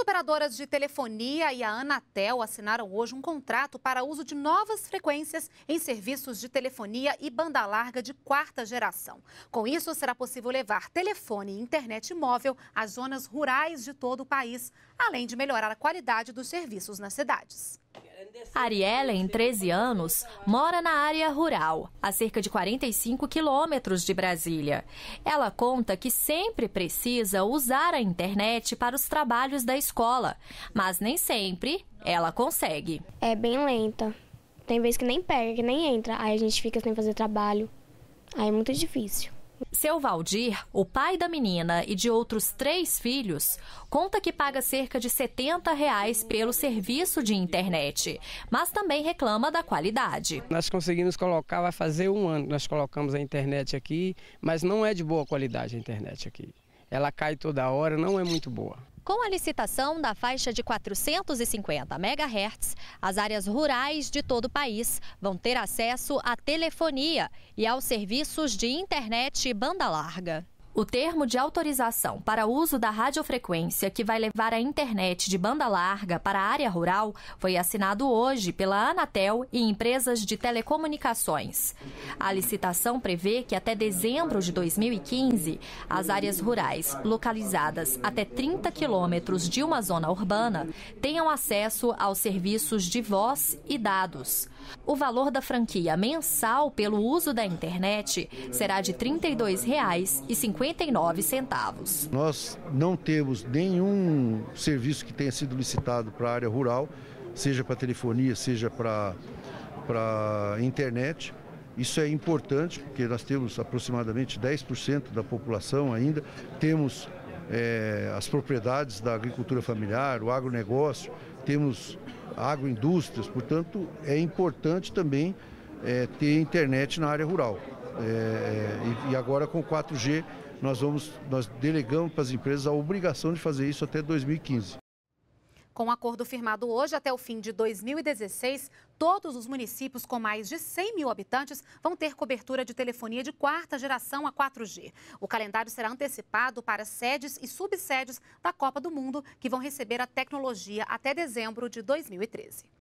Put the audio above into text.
operadoras de telefonia e a Anatel assinaram hoje um contrato para uso de novas frequências em serviços de telefonia e banda larga de quarta geração. Com isso, será possível levar telefone e internet móvel às zonas rurais de todo o país, além de melhorar a qualidade dos serviços nas cidades. Ari em 13 anos, mora na área rural, a cerca de 45 quilômetros de Brasília. Ela conta que sempre precisa usar a internet para os trabalhos da escola, mas nem sempre ela consegue. É bem lenta. Tem vezes que nem pega, que nem entra. Aí a gente fica sem fazer trabalho. Aí é muito difícil. Seu Valdir, o pai da menina e de outros três filhos, conta que paga cerca de 70 reais pelo serviço de internet, mas também reclama da qualidade. Nós conseguimos colocar, vai fazer um ano que nós colocamos a internet aqui, mas não é de boa qualidade a internet aqui. Ela cai toda hora, não é muito boa. Com a licitação da faixa de 450 MHz, as áreas rurais de todo o país vão ter acesso à telefonia e aos serviços de internet e banda larga. O termo de autorização para uso da radiofrequência que vai levar a internet de banda larga para a área rural foi assinado hoje pela Anatel e empresas de telecomunicações. A licitação prevê que até dezembro de 2015, as áreas rurais localizadas até 30 quilômetros de uma zona urbana tenham acesso aos serviços de voz e dados. O valor da franquia mensal pelo uso da internet será de R$ 32,59. Nós não temos nenhum serviço que tenha sido licitado para a área rural, seja para telefonia, seja para, para internet. Isso é importante porque nós temos aproximadamente 10% da população ainda, temos é, as propriedades da agricultura familiar, o agronegócio, temos agroindústrias, portanto, é importante também é, ter internet na área rural. É, é e, agora com o 4G nós vamos, nós delegamos para as empresas a obrigação de fazer isso até 2015. Com o um acordo firmado hoje até o fim de 2016, todos os municípios com mais de 100 mil habitantes vão ter cobertura de telefonia de quarta geração a 4G. O calendário será antecipado para sedes e subsedes da Copa do Mundo, que vão receber a tecnologia até dezembro de 2013.